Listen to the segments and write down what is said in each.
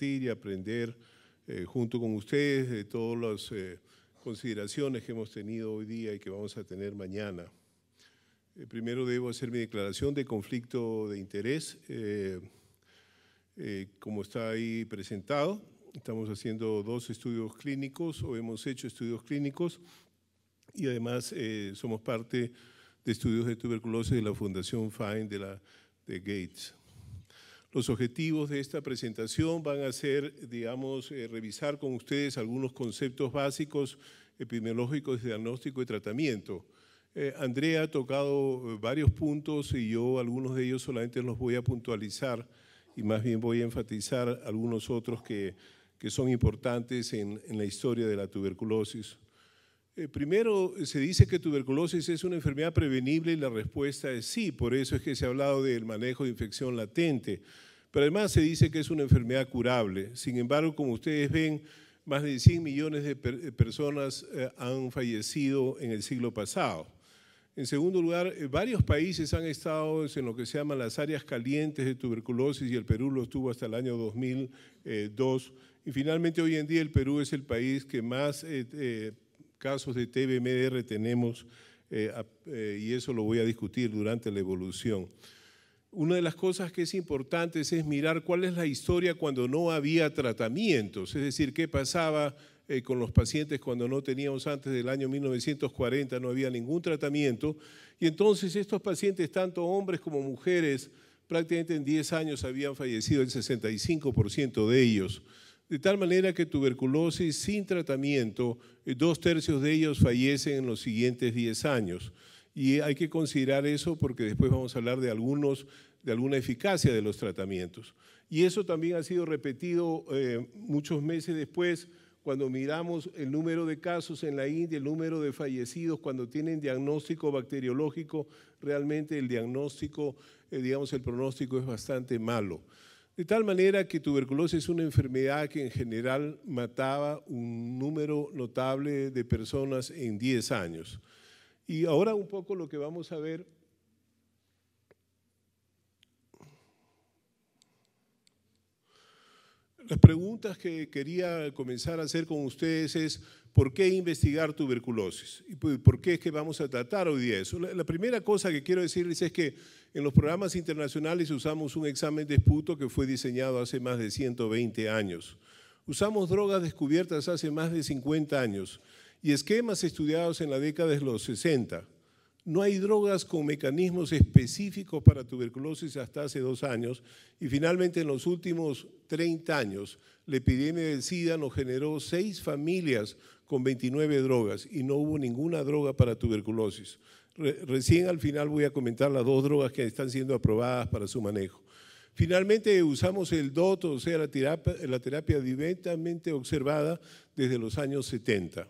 y aprender eh, junto con ustedes de todas las eh, consideraciones que hemos tenido hoy día y que vamos a tener mañana. Eh, primero debo hacer mi declaración de conflicto de interés, como está ahí presentado. Estamos haciendo dos estudios clínicos o hemos hecho estudios clínicos y además somos parte de estudios de tuberculosis de la Fundación Fine de, la, de Gates. Los objetivos de esta presentación van a ser, digamos, eh, revisar con ustedes algunos conceptos básicos epidemiológicos de diagnóstico y tratamiento. Eh, Andrea ha tocado eh, varios puntos y yo algunos de ellos solamente los voy a puntualizar y más bien voy a enfatizar algunos otros que, que son importantes en la historia de la tuberculosis. Eh, primero, eh, se dice que tuberculosis es una enfermedad prevenible y la respuesta es sí, por eso es que se ha hablado del manejo de infección latente. Pero además se dice que es una enfermedad curable. Sin embargo, como ustedes ven, más de 100 millones de eh, personas han fallecido en el siglo pasado. En segundo lugar, varios países han estado en lo que se llaman las áreas calientes de tuberculosis y el Perú lo estuvo hasta el año 2002. Y finalmente hoy en día el Perú es el país que más casos de TBMR tenemos, eh, eh, y eso lo voy a discutir durante la evolución. Una de las cosas que es importante es mirar cuál es la historia cuando no había tratamientos, es decir, qué pasaba eh, con los pacientes cuando no teníamos antes del año 1940, no había ningún tratamiento. Y entonces estos pacientes, tanto hombres como mujeres, prácticamente en 10 años habían fallecido el 65% de ellos de tal manera que tuberculosis sin tratamiento, eh, dos tercios de ellos fallecen en los siguientes 10 años. Y hay que considerar eso porque después vamos a hablar de, algunos, de alguna eficacia de los tratamientos. Y eso también ha sido repetido eh, muchos meses después cuando miramos el número de casos en la India, el número de fallecidos cuando tienen diagnóstico bacteriológico, realmente el diagnóstico, eh, digamos, el pronóstico es bastante malo. De tal manera que tuberculosis es una enfermedad que en general mataba un número notable de personas en 10 años. Y ahora un poco lo que vamos a ver Las preguntas que quería comenzar a hacer con ustedes es, ¿Por qué investigar tuberculosis? ¿Y por qué es que vamos a tratar hoy día eso? La, primera cosa que quiero decirles es que en los programas internacionales usamos un examen de esputo que fue diseñado hace más de 120 años. Usamos drogas descubiertas hace más de 50 años y esquemas estudiados en la década de los 60. No hay drogas con mecanismos específicos para tuberculosis hasta hace dos años y finalmente en los últimos 30 años la epidemia del SIDA nos generó seis familias con 29 drogas y no hubo ninguna droga para tuberculosis. recién al final voy a comentar las dos drogas que están siendo aprobadas para su manejo. Finalmente usamos el DOT, o sea, la terapia, la terapia directamente observada desde los años 70.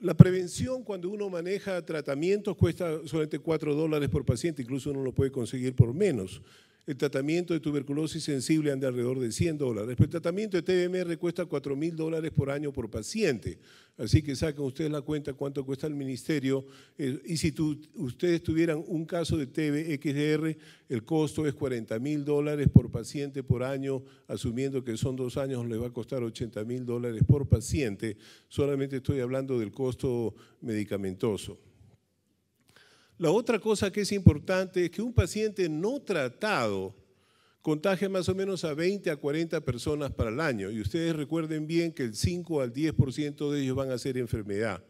La prevención cuando uno maneja tratamientos cuesta solamente 4 dólares por paciente, incluso uno lo puede conseguir por menos. El tratamiento de tuberculosis sensible anda alrededor de 100 dólares. el tratamiento de TBMR cuesta 4 mil dólares por año por paciente. Así que saquen ustedes la cuenta cuánto cuesta el ministerio. Eh, y si ustedes tuvieran un caso de TBXR, el costo es 40 mil dólares por paciente por año. Asumiendo que son dos años, le va a costar 80 mil dólares por paciente. Solamente estoy hablando del costo medicamentoso. La otra cosa que es importante es que un paciente no tratado contagia más o menos a 20 a 40 personas para el año. Y ustedes recuerden bien que el 5 al 10% de ellos van a ser enfermedad.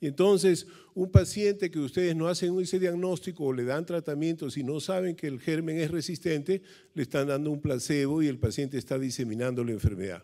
Y entonces, un paciente que ustedes no hacen ese diagnóstico o le dan tratamiento, si no saben que el germen es resistente, le están dando un placebo y el paciente está diseminando la enfermedad.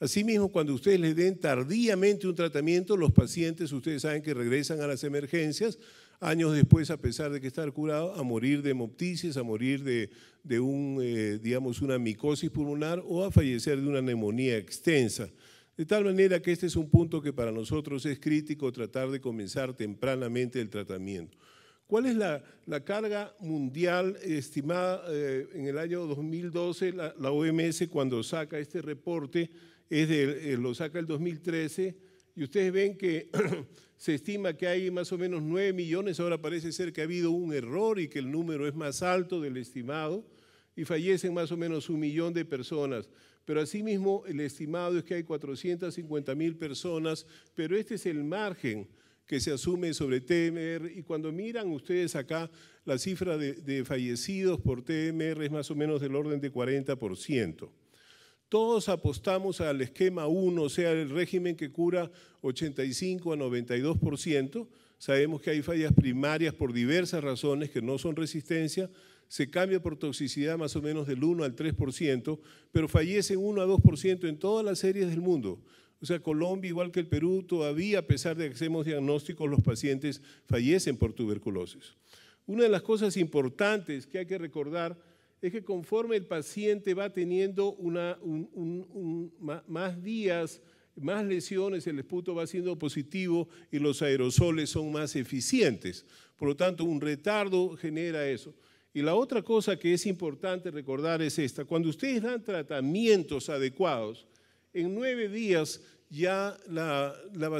Asimismo, cuando ustedes le den tardíamente un tratamiento, los pacientes, ustedes saben que regresan a las emergencias, años después, a pesar de que estar curado, a morir de hemoptisis, a morir de, de un, eh, digamos, una micosis pulmonar o a fallecer de una neumonía extensa. De tal manera que este es un punto que para nosotros es crítico tratar de comenzar tempranamente el tratamiento. ¿Cuál es la, carga mundial estimada eh, en el año 2012? La, OMS cuando saca este reporte es eh, lo saca el 2013 y ustedes ven que se estima que hay más o menos 9 millones, ahora parece ser que ha habido un error y que el número es más alto del estimado, y fallecen más o menos un millón de personas. Pero asimismo, el estimado es que hay 450 mil personas, pero este es el margen que se asume sobre TMR. Y cuando miran ustedes acá, la cifra de, fallecidos por TMR es más o menos del orden de 40%. Todos apostamos al esquema 1, o sea, el régimen que cura 85 a 92%. Sabemos que hay fallas primarias por diversas razones que no son resistencia. Se cambia por toxicidad más o menos del 1 al 3%, pero fallecen 1 a 2% en todas las series del mundo. O sea, Colombia, igual que el Perú, todavía, a pesar de que hacemos diagnósticos, los pacientes fallecen por tuberculosis. Una de las cosas importantes que hay que recordar es que conforme el paciente va teniendo más días, más lesiones, el esputo va siendo positivo y los aerosoles son más eficientes. Por lo tanto, un retardo genera eso. Y la otra cosa que es importante recordar es esta. Cuando ustedes dan tratamientos adecuados, en nueve días ya la, la,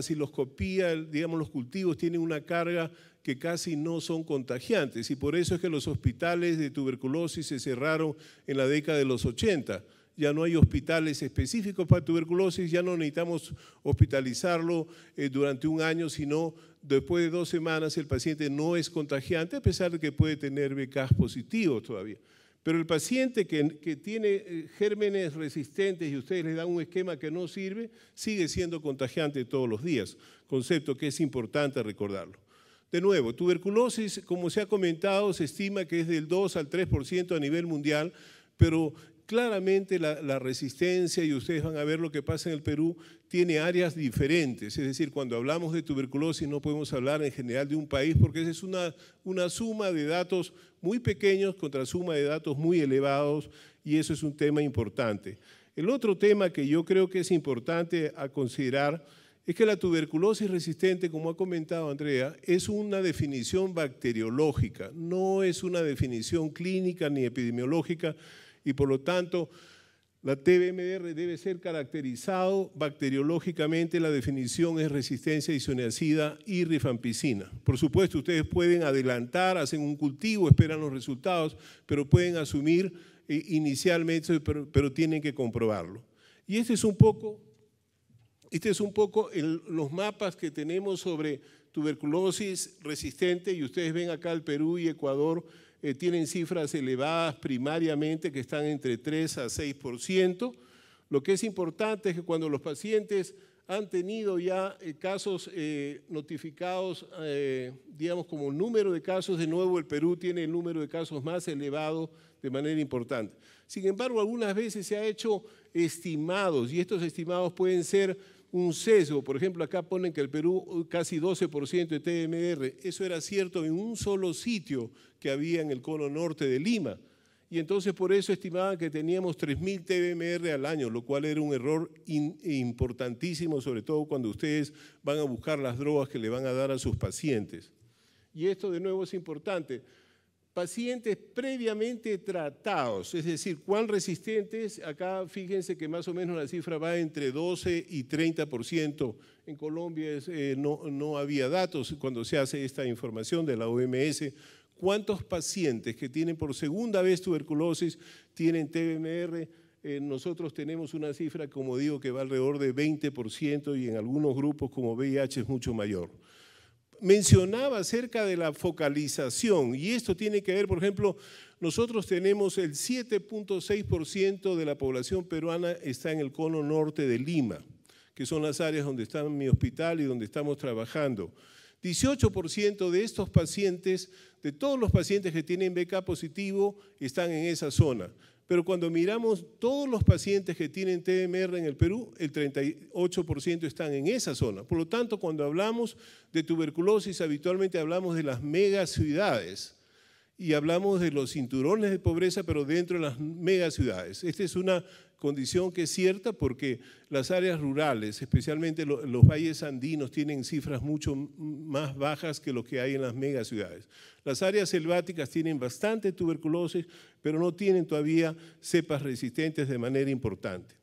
digamos, los cultivos tienen una carga que casi no son contagiantes y por eso es que los hospitales de tuberculosis se cerraron en la década de los 80. Ya no hay hospitales específicos para tuberculosis, ya no necesitamos hospitalizarlo eh, durante un año, sino después de dos semanas el paciente no es contagiante, a pesar de que puede tener becas positivos todavía. Pero el paciente que, tiene eh, gérmenes resistentes y ustedes le dan un esquema que no sirve, sigue siendo contagiante todos los días, concepto que es importante recordarlo. De nuevo, tuberculosis, como se ha comentado, se estima que es del 2 al 3% a nivel mundial, pero claramente la, resistencia, y ustedes van a ver lo que pasa en el Perú, tiene áreas diferentes. Es decir, cuando hablamos de tuberculosis no podemos hablar en general de un país porque esa es una, una suma de datos muy pequeños contra suma de datos muy elevados y eso es un tema importante. El otro tema que yo creo que es importante a considerar es que la tuberculosis resistente, como ha comentado Andrea, es una definición bacteriológica, no es una definición clínica ni epidemiológica y por lo tanto la TBMR debe ser caracterizado bacteriológicamente, la definición es resistencia a y rifampicina. Por supuesto, ustedes pueden adelantar, hacen un cultivo, esperan los resultados, pero pueden asumir eh, inicialmente, pero, pero tienen que comprobarlo. Y este es un poco este es un poco los mapas que tenemos sobre tuberculosis resistente y ustedes ven acá el Perú y Ecuador eh, tienen cifras elevadas primariamente que están entre 3 a 6%. Lo que es importante es que cuando los pacientes han tenido ya eh, casos eh, notificados, digamos como número de casos, de nuevo el Perú tiene el número de casos más elevado de manera importante. Sin embargo, algunas veces se ha hecho estimados y estos estimados pueden ser un sesgo. Por ejemplo, acá ponen que el Perú uh, casi 12% de TMR. Eso era cierto en un solo sitio que había en el cono norte de Lima. Y entonces por eso estimaban que teníamos 3.000 TBMR al año, lo cual era un error importantísimo, sobre todo cuando ustedes van a buscar las drogas que le van a dar a sus pacientes. Y esto de nuevo es importante, pacientes previamente tratados, es decir, cuán resistentes, acá fíjense que más o menos la cifra va entre 12 y 30%. En Colombia eh, no, había datos cuando se hace esta información de la OMS, cuántos pacientes que tienen por segunda vez tuberculosis tienen TBMR. Eh, nosotros tenemos una cifra, como digo, que va alrededor de 20% y en algunos grupos como VIH es mucho mayor mencionaba acerca de la focalización y esto tiene que ver, por ejemplo, nosotros tenemos el 7.6% de la población peruana está en el cono norte de Lima, que son las áreas donde está mi hospital y donde estamos trabajando. 18% de estos pacientes, de todos los pacientes que tienen BK positivo, están en esa zona. Pero cuando miramos todos los pacientes que tienen TMR en el Perú, el 38% están en esa zona. Por lo tanto, cuando hablamos de tuberculosis, habitualmente hablamos de las megaciudades y hablamos de los cinturones de pobreza, pero dentro de las megaciudades. Esta es una condición que es cierta porque las áreas rurales, especialmente los valles andinos, tienen cifras mucho más bajas que lo que hay en las megaciudades. Las áreas selváticas tienen bastante tuberculosis, pero no tienen todavía cepas resistentes de manera importante.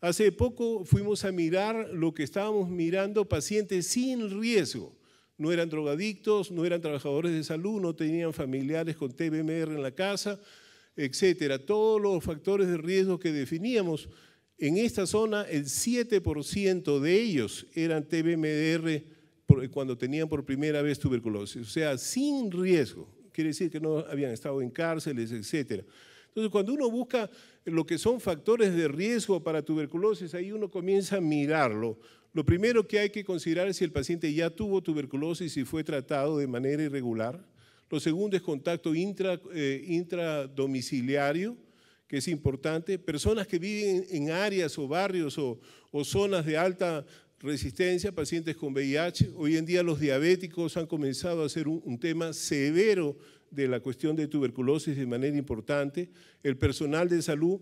Hace poco fuimos a mirar lo que estábamos mirando pacientes sin riesgo no eran drogadictos, no eran trabajadores de salud, no tenían familiares con TBMR en la casa, etcétera. Todos los factores de riesgo que definíamos en esta zona, el 7% de ellos eran TBMR cuando tenían por primera vez tuberculosis, o sea, sin riesgo. Quiere decir que no habían estado en cárceles, etcétera. Entonces, cuando uno busca lo que son factores de riesgo para tuberculosis, ahí uno comienza a mirarlo. Lo primero que hay que considerar es si el paciente ya tuvo tuberculosis y fue tratado de manera irregular. Lo segundo es contacto intra, eh, intradomiciliario, que es importante. Personas que viven en áreas o barrios o, zonas de alta resistencia, pacientes con VIH. Hoy en día los diabéticos han comenzado a ser un, tema severo de la cuestión de tuberculosis de manera importante. El personal de salud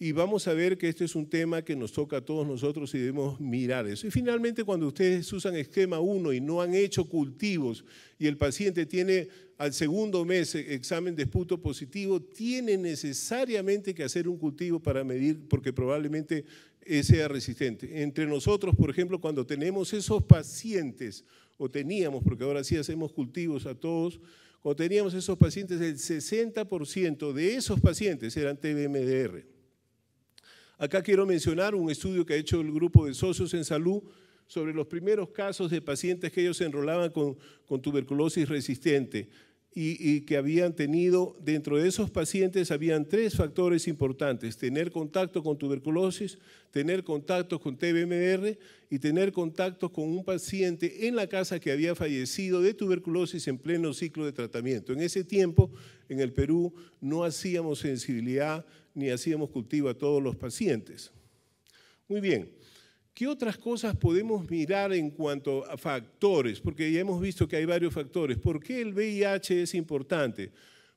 y vamos a ver que este es un tema que nos toca a todos nosotros y debemos mirar eso. Y finalmente, cuando ustedes usan esquema 1 y no han hecho cultivos y el paciente tiene al segundo mes examen de esputo positivo, tiene necesariamente que hacer un cultivo para medir porque probablemente sea resistente. Entre nosotros, por ejemplo, cuando tenemos esos pacientes, o teníamos, porque ahora sí hacemos cultivos a todos, cuando teníamos esos pacientes, el 60% de esos pacientes eran TBMDR. Acá quiero mencionar un estudio que ha hecho el grupo de socios en salud sobre los primeros casos de pacientes que ellos enrolaban con, con tuberculosis resistente y, que habían tenido, dentro de esos pacientes habían tres factores importantes, tener contacto con tuberculosis, tener contacto con TBMR y tener contacto con un paciente en la casa que había fallecido de tuberculosis en pleno ciclo de tratamiento. En ese tiempo, en el Perú, no hacíamos sensibilidad ni hacíamos cultivo a todos los pacientes. Muy bien. ¿Qué otras cosas podemos mirar en cuanto a factores? Porque ya hemos visto que hay varios factores. ¿Por qué el VIH es importante?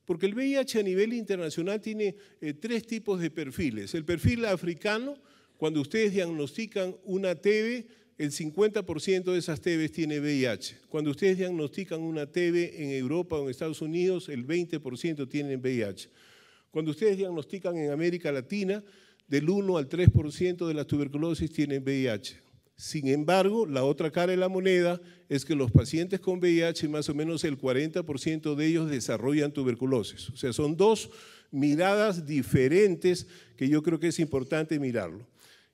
Porque el VIH a nivel internacional tiene eh, tres tipos de perfiles. El perfil africano, cuando ustedes diagnostican una TB, el 50% de esas TB tiene VIH. Cuando ustedes diagnostican una TB en Europa o en Estados Unidos, el 20% tienen VIH. Cuando ustedes diagnostican en América Latina, del 1 al 3% de las tuberculosis tienen VIH. Sin embargo, la otra cara de la moneda es que los pacientes con VIH, más o menos el 40% de ellos desarrollan tuberculosis. O sea, son dos miradas diferentes que yo creo que es importante mirarlo.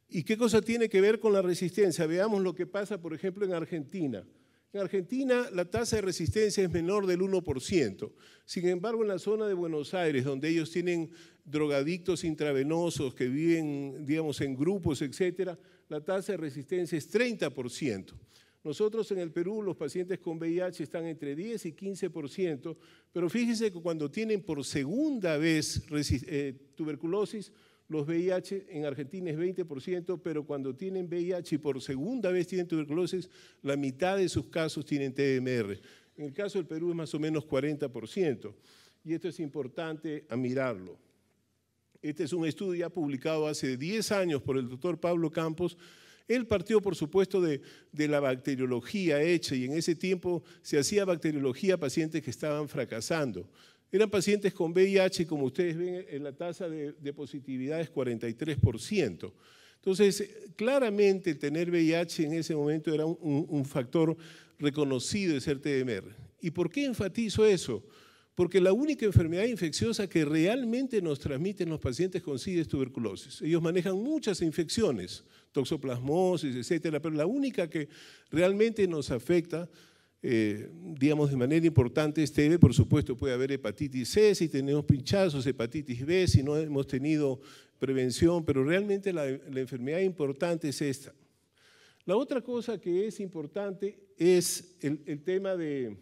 ¿Y qué cosa tiene que ver con la resistencia? Veamos lo que pasa, por ejemplo, en Argentina. En Argentina la tasa de resistencia es menor del 1%. Sin embargo, en la zona de Buenos Aires, donde ellos tienen drogadictos intravenosos que viven, digamos, en grupos, etc., la tasa de resistencia es 30%. Nosotros en el Perú los pacientes con VIH están entre 10 y 15%, pero fíjense que cuando tienen por segunda vez eh, tuberculosis, los VIH en Argentina es 20%, pero cuando tienen VIH y por segunda vez tienen tuberculosis, la mitad de sus casos tienen TMR. En el caso del Perú es más o menos 40%. Y esto es importante a mirarlo. Este es un estudio ya publicado hace 10 años por el doctor Pablo Campos. Él partió, por supuesto, de, de, la bacteriología hecha y en ese tiempo se hacía bacteriología a pacientes que estaban fracasando. Eran pacientes con VIH, como ustedes ven, en la tasa de, positividad es 43%. Entonces, claramente tener VIH en ese momento era un, factor reconocido de ser TMR. ¿Y por qué enfatizo eso? Porque la única enfermedad infecciosa que realmente nos transmiten los pacientes con SIDA es tuberculosis. Ellos manejan muchas infecciones, toxoplasmosis, etcétera, pero la única que realmente nos afecta eh, digamos, de manera importante este por supuesto puede haber hepatitis C, si tenemos pinchazos, hepatitis B, si no hemos tenido prevención, pero realmente la, enfermedad importante es esta. La otra cosa que es importante es el, tema de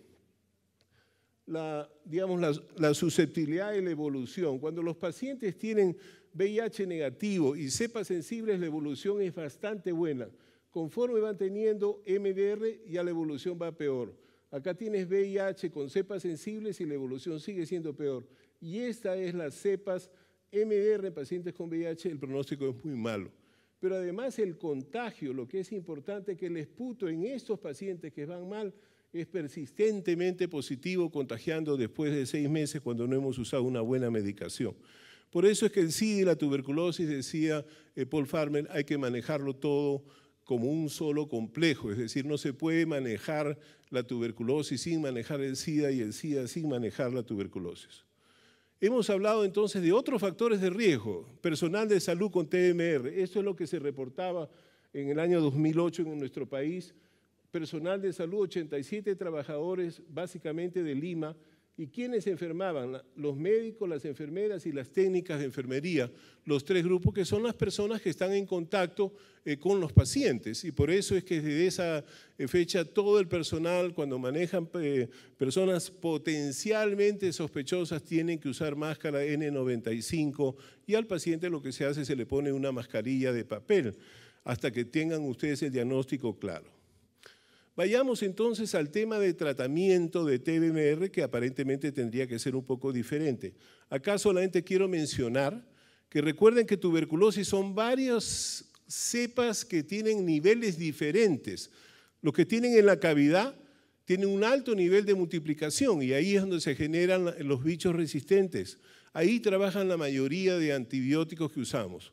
la, digamos, la susceptibilidad y la evolución. Cuando los pacientes tienen VIH negativo y cepas sensibles, la evolución es bastante buena. Conforme van teniendo MDR, ya la evolución va peor. Acá tienes VIH con cepas sensibles y la evolución sigue siendo peor. Y esta es las cepas MDR en pacientes con VIH, el pronóstico es muy malo. Pero además el contagio, lo que es importante que el esputo en estos pacientes que van mal es persistentemente positivo, contagiando después de seis meses cuando no hemos usado una buena medicación. Por eso es que en sí la tuberculosis, decía eh, Paul Farmer, hay que manejarlo todo como un solo complejo, es decir, no se puede manejar la tuberculosis sin manejar el SIDA y el SIDA sin manejar la tuberculosis. Hemos hablado entonces de otros factores de riesgo, personal de salud con TMR, esto es lo que se reportaba en el año 2008 en nuestro país, personal de salud, 87 trabajadores básicamente de Lima, ¿Y quiénes enfermaban? Los médicos, las enfermeras y las técnicas de enfermería, los tres grupos que son las personas que están en contacto eh, con los pacientes. Y por eso es que desde esa eh, fecha todo el personal, cuando manejan eh, personas potencialmente sospechosas, tienen que usar máscara N95 y al paciente lo que se hace es se le pone una mascarilla de papel hasta que tengan ustedes el diagnóstico claro. Vayamos entonces al tema de tratamiento de TBMR, que aparentemente tendría que ser un poco diferente. Acá solamente quiero mencionar que recuerden que tuberculosis son varias cepas que tienen niveles diferentes. Los que tienen en la cavidad tienen un alto nivel de multiplicación y ahí es donde se generan los bichos resistentes. Ahí trabajan la mayoría de antibióticos que usamos.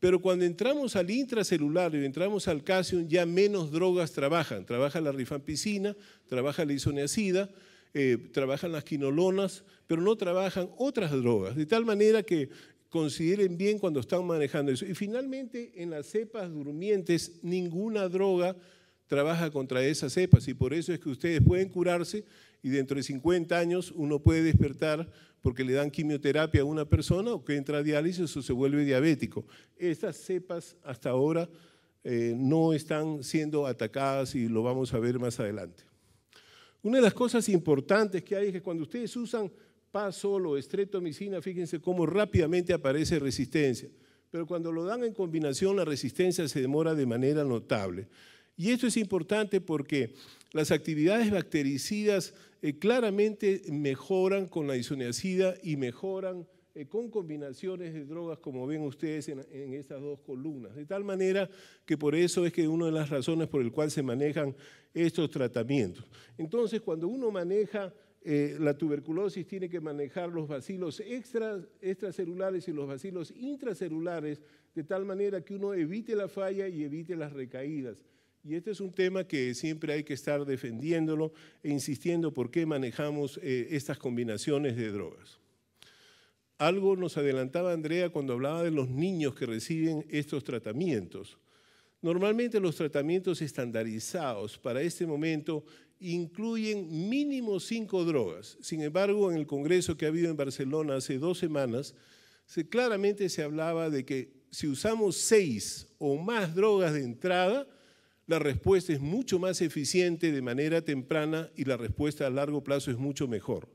Pero cuando entramos al intracelular y entramos al calcio, ya menos drogas trabajan. Trabaja la rifampicina, trabaja la isoniacida, eh, trabajan las quinolonas, pero no trabajan otras drogas. De tal manera que consideren bien cuando están manejando eso. Y finalmente, en las cepas durmientes, ninguna droga trabaja contra esas cepas y por eso es que ustedes pueden curarse y dentro de 50 años uno puede despertar porque le dan quimioterapia a una persona o que entra a diálisis o se vuelve diabético. Estas cepas hasta ahora eh, no están siendo atacadas y lo vamos a ver más adelante. Una de las cosas importantes que hay es que cuando ustedes usan pasol o estretomicina, fíjense cómo rápidamente aparece resistencia. Pero cuando lo dan en combinación, la resistencia se demora de manera notable. Y esto es importante porque las actividades bactericidas eh, claramente mejoran con la isoniacida y mejoran eh, con combinaciones de drogas, como ven ustedes en, estas dos columnas. De tal manera que por eso es que una de las razones por el cual se manejan estos tratamientos. Entonces, cuando uno maneja eh, la tuberculosis, tiene que manejar los vacilos extracelulares y los vacilos intracelulares, de tal manera que uno evite la falla y evite las recaídas. Y este es un tema que siempre hay que estar defendiéndolo e insistiendo por qué manejamos eh, estas combinaciones de drogas. Algo nos adelantaba Andrea cuando hablaba de los niños que reciben estos tratamientos. Normalmente los tratamientos estandarizados para este momento incluyen mínimo cinco drogas. Sin embargo, en el Congreso que ha habido en Barcelona hace dos semanas, claramente se hablaba de que si usamos seis o más drogas de entrada, la respuesta es mucho más eficiente de manera temprana y la respuesta a largo plazo es mucho mejor.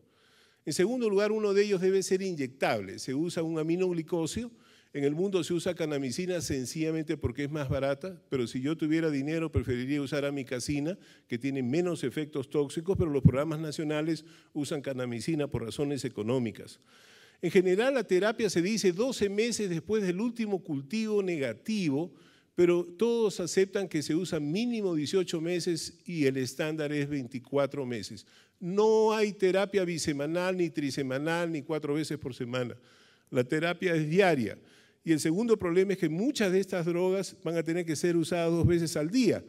En segundo lugar, uno de ellos debe ser inyectable. Se usa un aminoglicosio. En el mundo se usa canamicina sencillamente porque es más barata, pero si yo tuviera dinero preferiría usar amicacina, que tiene menos efectos tóxicos, pero los programas nacionales usan canamicina por razones económicas. En general, la terapia se dice 12 meses después del último cultivo negativo pero todos aceptan que se usa mínimo 18 meses y el estándar es 24 meses. No hay terapia bisemanal, ni trisemanal, ni cuatro veces por semana. La terapia es diaria. Y el segundo problema es que muchas de estas drogas van a tener que ser usadas dos veces al día.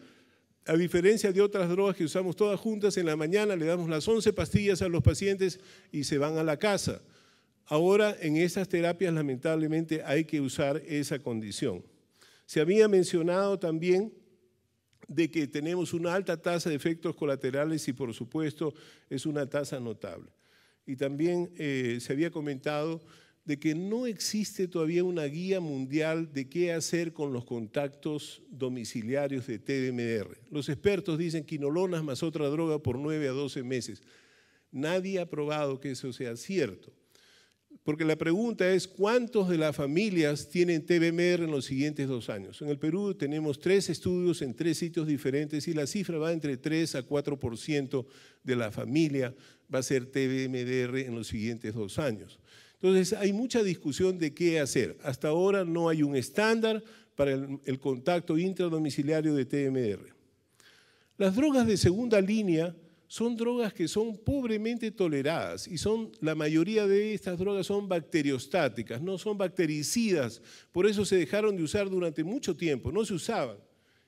A diferencia de otras drogas que usamos todas juntas, en la mañana le damos las 11 pastillas a los pacientes y se van a la casa. Ahora en estas terapias lamentablemente hay que usar esa condición. Se había mencionado también de que tenemos una alta tasa de efectos colaterales y por supuesto es una tasa notable. Y también eh, se había comentado de que no existe todavía una guía mundial de qué hacer con los contactos domiciliarios de TDMR. Los expertos dicen quinolonas más otra droga por 9 a 12 meses. Nadie ha probado que eso sea cierto. Porque la pregunta es, ¿cuántos de las familias tienen TBMR en los siguientes dos años? En el Perú tenemos tres estudios en tres sitios diferentes y la cifra va entre 3 a 4% de la familia va a ser TBMR en los siguientes dos años. Entonces, hay mucha discusión de qué hacer. Hasta ahora no hay un estándar para el, contacto intradomiciliario de TBMR. Las drogas de segunda línea son drogas que son pobremente toleradas y son, la mayoría de estas drogas son bacteriostáticas, no son bactericidas, por eso se dejaron de usar durante mucho tiempo, no se usaban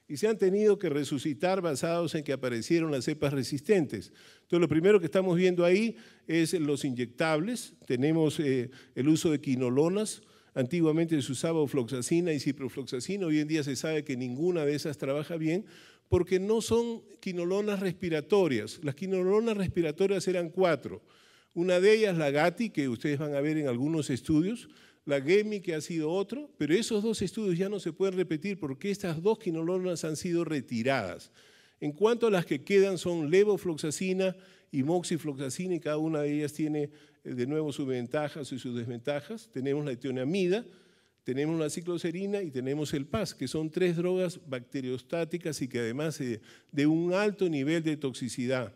y se han tenido que resucitar basados en que aparecieron las cepas resistentes. Entonces, lo primero que estamos viendo ahí es los inyectables, tenemos eh, el uso de quinolonas, antiguamente se usaba ofloxacina y ciprofloxacina, hoy en día se sabe que ninguna de esas trabaja bien, porque no son quinolonas respiratorias. Las quinolonas respiratorias eran cuatro. Una de ellas, la GATI, que ustedes van a ver en algunos estudios, la GEMI, que ha sido otro, pero esos dos estudios ya no se pueden repetir porque estas dos quinolonas han sido retiradas. En cuanto a las que quedan son levofloxacina y moxifloxacina, y cada una de ellas tiene eh, de nuevo sus ventajas y sus desventajas. Tenemos la etionamida, tenemos la cicloserina y tenemos el PAS, que son tres drogas bacteriostáticas y que además eh, de un alto nivel de toxicidad.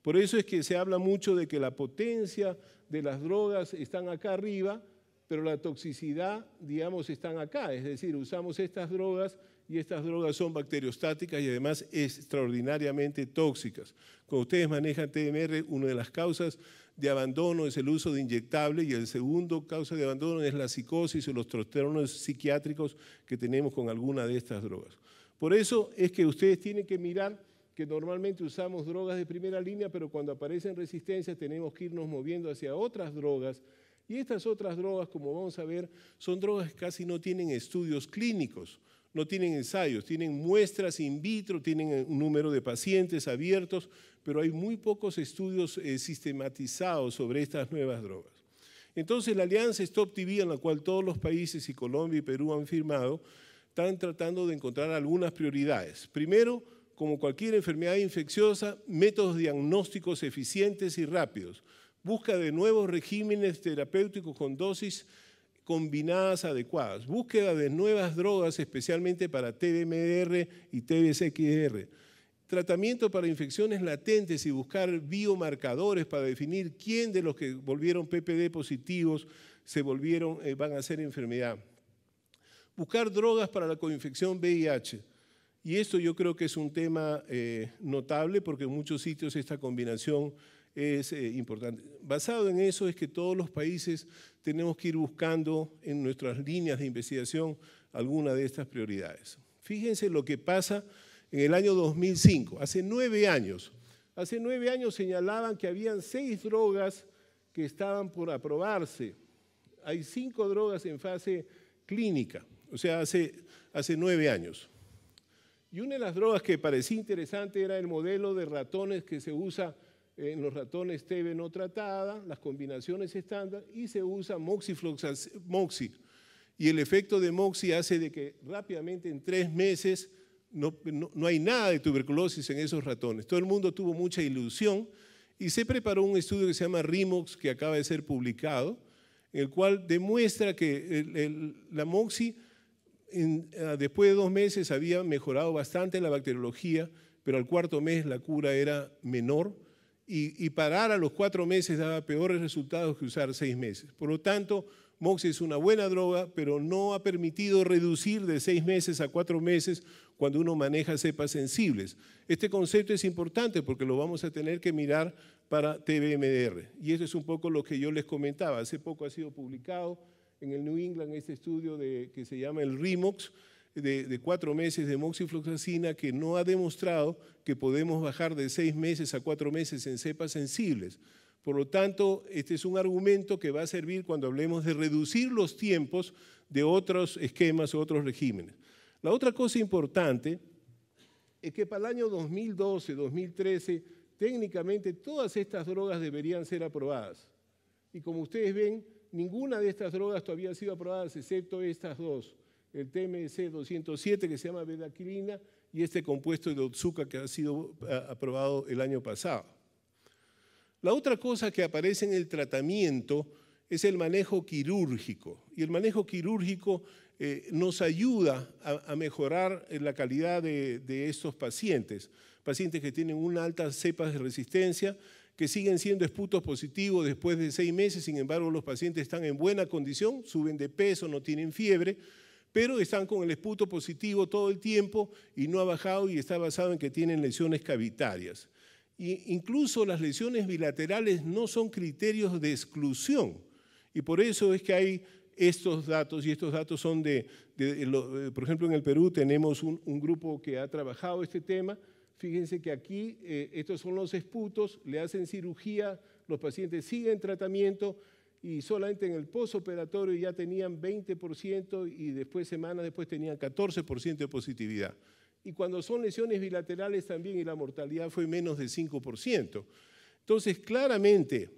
Por eso es que se habla mucho de que la potencia de las drogas están acá arriba, pero la toxicidad, digamos, están acá. Es decir, usamos estas drogas y estas drogas son bacteriostáticas y además extraordinariamente tóxicas. Cuando ustedes manejan TMR, una de las causas de abandono es el uso de inyectables y el segundo causa de abandono es la psicosis o los trastornos psiquiátricos que tenemos con alguna de estas drogas. Por eso es que ustedes tienen que mirar que normalmente usamos drogas de primera línea, pero cuando aparecen resistencias tenemos que irnos moviendo hacia otras drogas. Y estas otras drogas, como vamos a ver, son drogas que casi no tienen estudios clínicos no tienen ensayos, tienen muestras in vitro, tienen eh, un número de pacientes abiertos, pero hay muy pocos estudios eh, sistematizados sobre estas nuevas drogas. Entonces, la alianza Stop TV, en la cual todos los países y Colombia y Perú han firmado, están tratando de encontrar algunas prioridades. Primero, como cualquier enfermedad infecciosa, métodos diagnósticos eficientes y rápidos. Busca de nuevos regímenes terapéuticos con dosis combinadas adecuadas, búsqueda de nuevas drogas, especialmente para TBMR y TBCQR, tratamiento para infecciones latentes y buscar biomarcadores para definir quién de los que volvieron PPD positivos se volvieron, eh, van a ser enfermedad. Buscar drogas para la coinfección VIH. Y esto yo creo que es un tema eh, notable porque en muchos sitios esta combinación es eh, importante. Basado en eso es que todos los países tenemos que ir buscando en nuestras líneas de investigación alguna de estas prioridades. Fíjense lo que pasa en el año 2005, hace nueve años. Hace nueve años señalaban que habían seis drogas que estaban por aprobarse. Hay cinco drogas en fase clínica, o sea, hace, hace nueve años. Y una de las drogas que parecía interesante era el modelo de ratones que se usa en los ratones TB no tratada, las combinaciones estándar y se usa moxifloxacin. Y el efecto de moxi hace de que rápidamente en tres meses no, no, hay nada de tuberculosis en esos ratones. Todo el mundo tuvo mucha ilusión y se preparó un estudio que se llama RIMOX, que acaba de ser publicado, en el cual demuestra que la moxi ah, después de dos meses había mejorado bastante la bacteriología, pero al cuarto mes la cura era menor y, parar a los cuatro meses daba peores resultados que usar seis meses. Por lo tanto, MOX es una buena droga, pero no ha permitido reducir de seis meses a cuatro meses cuando uno maneja cepas sensibles. Este concepto es importante porque lo vamos a tener que mirar para TBMDR. Y eso es un poco lo que yo les comentaba. Hace poco ha sido publicado en el New England este estudio que se llama el REMOX, de, cuatro meses de moxifloxacina que no ha demostrado que podemos bajar de seis meses a cuatro meses en cepas sensibles. Por lo tanto, este es un argumento que va a servir cuando hablemos de reducir los tiempos de otros esquemas o otros regímenes. La otra cosa importante es que para el año 2012, 2013, técnicamente todas estas drogas deberían ser aprobadas. Y como ustedes ven, ninguna de estas drogas todavía ha sido aprobada, excepto estas dos el TMC 207 que se llama bedaquilina y este compuesto de Otsuka que ha sido ah, aprobado el año pasado. La otra cosa que aparece en el tratamiento es el manejo quirúrgico. Y el manejo quirúrgico eh, nos ayuda a, mejorar eh, la calidad de, de, estos pacientes. Pacientes que tienen una alta cepa de resistencia, que siguen siendo esputos positivos después de seis meses, sin embargo los pacientes están en buena condición, suben de peso, no tienen fiebre, pero están con el esputo positivo todo el tiempo y no ha bajado y está basado en que tienen lesiones cavitarias. incluso las lesiones bilaterales no son criterios de exclusión y por eso es que hay estos datos y estos datos son de, eh, por ejemplo, en el Perú tenemos un, grupo que ha trabajado este tema. Fíjense que aquí eh, estos son los esputos, le hacen cirugía, los pacientes siguen tratamiento y solamente en el postoperatorio ya tenían 20% y después, semanas después, tenían 14% de positividad. Y cuando son lesiones bilaterales también y la mortalidad fue menos de 5%. Entonces, claramente,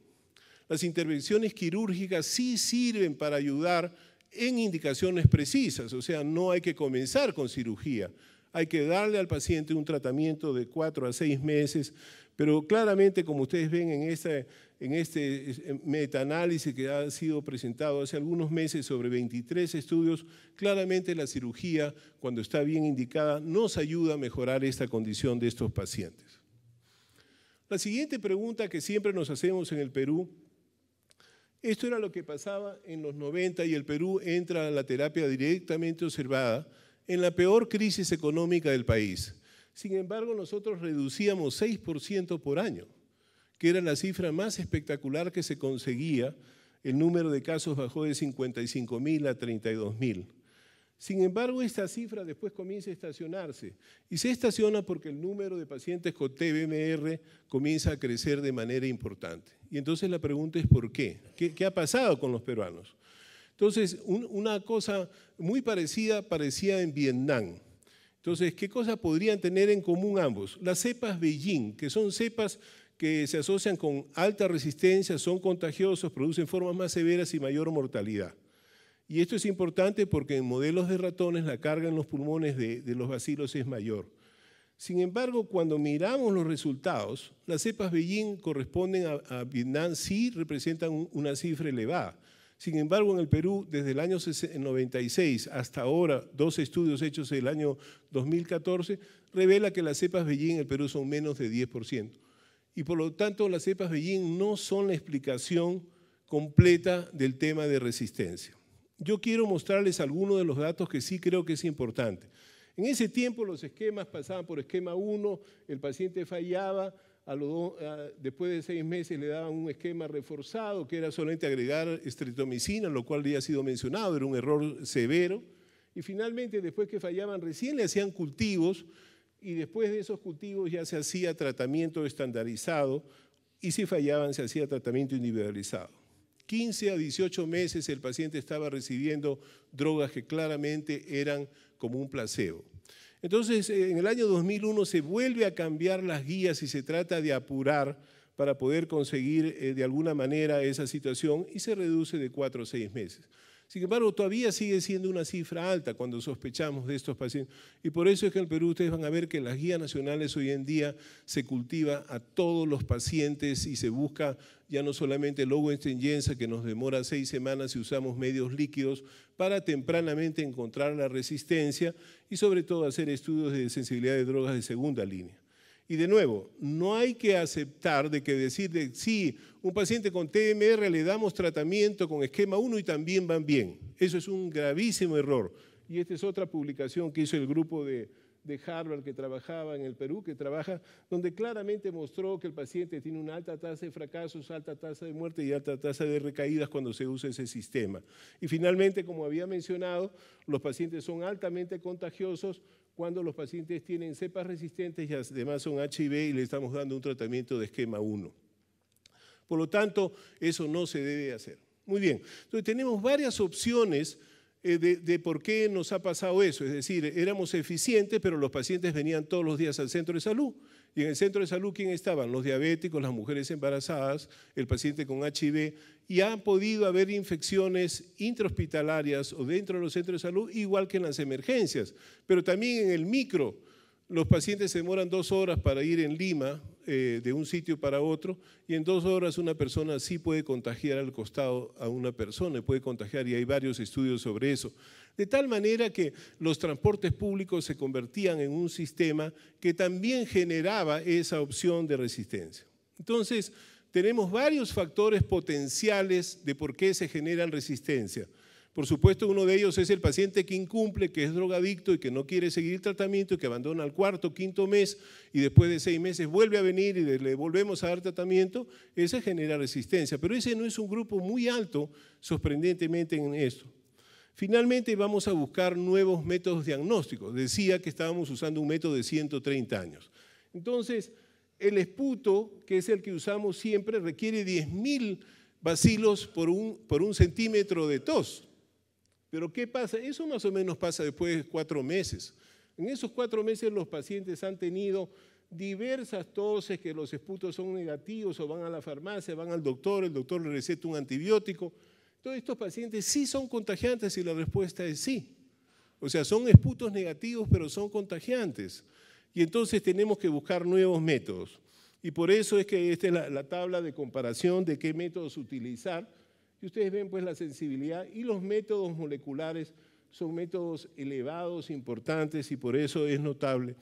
las intervenciones quirúrgicas sí sirven para ayudar en indicaciones precisas, o sea, no hay que comenzar con cirugía, hay que darle al paciente un tratamiento de 4 a 6 meses, pero claramente, como ustedes ven en esta en este eh, metaanálisis que ha sido presentado hace algunos meses sobre 23 estudios, claramente la cirugía, cuando está bien indicada, nos ayuda a mejorar esta condición de estos pacientes. La siguiente pregunta que siempre nos hacemos en el Perú, esto era lo que pasaba en los 90 y el Perú entra a la terapia directamente observada en la peor crisis económica del país. Sin embargo, nosotros reducíamos 6% por año que era la cifra más espectacular que se conseguía, el número de casos bajó de 55.000 a 32.000. Sin embargo, esta cifra después comienza a estacionarse y se estaciona porque el número de pacientes con TBMR comienza a crecer de manera importante. Y entonces la pregunta es ¿por qué? ¿Qué, ha pasado con los peruanos? Entonces, una cosa muy parecida parecía en Vietnam. Entonces, ¿qué cosas podrían tener en común ambos? Las cepas Beijing, que son cepas que se asocian con alta resistencia, son contagiosos, producen formas más severas y mayor mortalidad. Y esto es importante porque en modelos de ratones la carga en los pulmones de, los bacilos es mayor. Sin embargo, cuando miramos los resultados, las cepas Beijing corresponden a, Vietnam, sí representan una cifra elevada. Sin embargo, en el Perú, desde el año 96 hasta ahora, dos estudios hechos en el año 2014, revela que las cepas Beijing en el Perú son menos de 10% y por lo tanto las cepas Beijing no son la explicación completa del tema de resistencia. Yo quiero mostrarles algunos de los datos que sí creo que es importante. En ese tiempo los esquemas pasaban por esquema 1, el paciente fallaba, después de seis meses le daban un esquema reforzado que era solamente agregar estreptomicina, lo cual ya ha sido mencionado, era un error severo. Y finalmente, después que fallaban, recién le hacían cultivos y después de esos cultivos ya se hacía tratamiento estandarizado y si fallaban se hacía tratamiento individualizado. 15 a 18 meses el paciente estaba recibiendo drogas que claramente eran como un placebo. Entonces, eh, en el año 2001 se vuelve a cambiar las guías y se trata de apurar para poder conseguir eh, de alguna manera esa situación y se reduce de 4 a 6 meses. Sin embargo, todavía sigue siendo una cifra alta cuando sospechamos de estos pacientes. Y por eso es que en Perú ustedes van a ver que las guías nacionales hoy en día se cultiva a todos los pacientes y se busca ya no solamente el Yensa que nos demora seis semanas si usamos medios líquidos, para tempranamente encontrar la resistencia y sobre todo hacer estudios de sensibilidad de drogas de segunda línea. Y de nuevo, no hay que aceptar de que decir sí, un paciente con TMR le damos tratamiento con esquema 1 y también van bien. Eso es un gravísimo error. Y esta es otra publicación que hizo el grupo de, de Harvard que trabajaba en el Perú, que trabaja, donde claramente mostró que el paciente tiene una alta tasa de fracasos, alta tasa de muerte y alta tasa de recaídas cuando se usa ese sistema. Y finalmente, como había mencionado, los pacientes son altamente contagiosos cuando los pacientes tienen cepas resistentes y además son HIV y le estamos dando un tratamiento de esquema 1. Por lo tanto, eso no se debe hacer. Muy bien, entonces tenemos varias opciones eh, de, por qué nos ha pasado eso. Es decir, éramos eficientes, pero los pacientes venían todos los días al centro de salud. Y en el centro de salud, ¿quién estaban? Los diabéticos, las mujeres embarazadas, el paciente con HIV. Y han podido haber infecciones intrahospitalarias o dentro de los centros de salud, igual que en las emergencias. Pero también en el micro, los pacientes se demoran dos horas para ir en Lima eh, de un sitio para otro y en dos horas una persona sí puede contagiar al costado a una persona, puede contagiar y hay varios estudios sobre eso. De tal manera que los transportes públicos se convertían en un sistema que también generaba esa opción de resistencia. Entonces, tenemos varios factores potenciales de por qué se generan resistencia. Por supuesto, uno de ellos es el paciente que incumple, que es drogadicto y que no quiere seguir el tratamiento y que abandona al cuarto, quinto mes y después de seis meses vuelve a venir y le volvemos a dar tratamiento. Ese genera resistencia, pero ese no es un grupo muy alto, sorprendentemente, en esto. Finalmente, vamos a buscar nuevos métodos diagnósticos. Decía que estábamos usando un método de 130 años. Entonces, el esputo, que es el que usamos siempre, requiere 10.000 vacilos por un centímetro de tos. Pero ¿qué pasa? Eso más o menos pasa después de cuatro meses. En esos cuatro meses los pacientes han tenido diversas toses que los esputos son negativos o van a la farmacia, van al doctor, el doctor le receta un antibiótico. Todos estos pacientes sí son contagiantes y la respuesta es sí. O sea, son esputos negativos, pero son contagiantes. Y entonces tenemos que buscar nuevos métodos. Y por eso es que esta es la tabla de comparación de qué métodos utilizar ustedes ven pues la sensibilidad y los métodos moleculares son métodos elevados, importantes y por eso es notable.